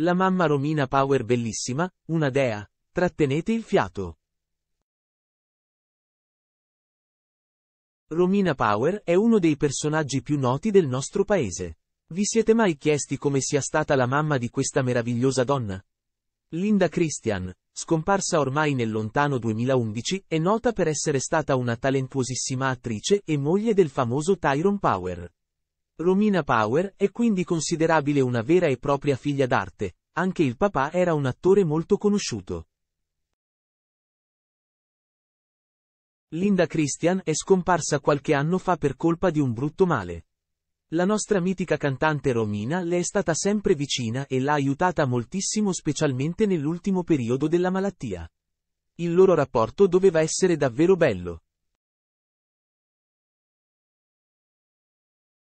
La mamma Romina Power bellissima, una dea, trattenete il fiato. Romina Power è uno dei personaggi più noti del nostro paese. Vi siete mai chiesti come sia stata la mamma di questa meravigliosa donna? Linda Christian, scomparsa ormai nel lontano 2011, è nota per essere stata una talentuosissima attrice e moglie del famoso Tyrone Power. Romina Power è quindi considerabile una vera e propria figlia d'arte, anche il papà era un attore molto conosciuto. Linda Christian è scomparsa qualche anno fa per colpa di un brutto male. La nostra mitica cantante Romina le è stata sempre vicina e l'ha aiutata moltissimo specialmente nell'ultimo periodo della malattia. Il loro rapporto doveva essere davvero bello.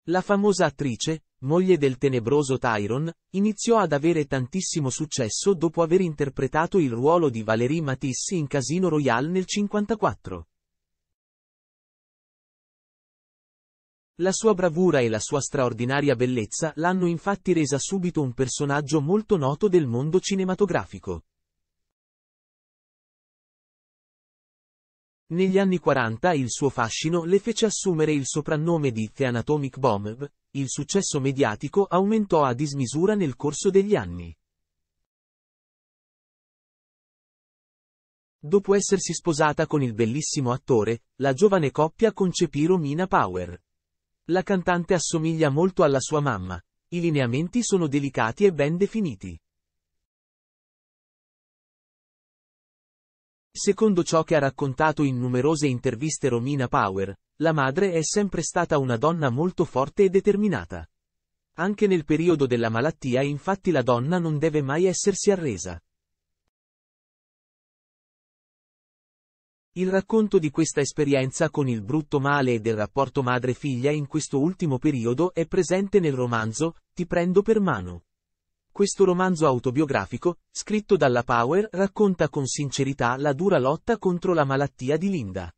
La famosa attrice, moglie del tenebroso Tyron, iniziò ad avere tantissimo successo dopo aver interpretato il ruolo di Valérie Matisse in Casino Royale nel 1954. La sua bravura e la sua straordinaria bellezza l'hanno infatti resa subito un personaggio molto noto del mondo cinematografico. Negli anni 40 il suo fascino le fece assumere il soprannome di The Anatomic Bomb, il successo mediatico aumentò a dismisura nel corso degli anni. Dopo essersi sposata con il bellissimo attore, la giovane coppia concepì Romina Power. La cantante assomiglia molto alla sua mamma, i lineamenti sono delicati e ben definiti. Secondo ciò che ha raccontato in numerose interviste Romina Power, la madre è sempre stata una donna molto forte e determinata. Anche nel periodo della malattia infatti la donna non deve mai essersi arresa. Il racconto di questa esperienza con il brutto male e del rapporto madre-figlia in questo ultimo periodo è presente nel romanzo Ti prendo per mano questo romanzo autobiografico, scritto dalla Power, racconta con sincerità la dura lotta contro la malattia di Linda.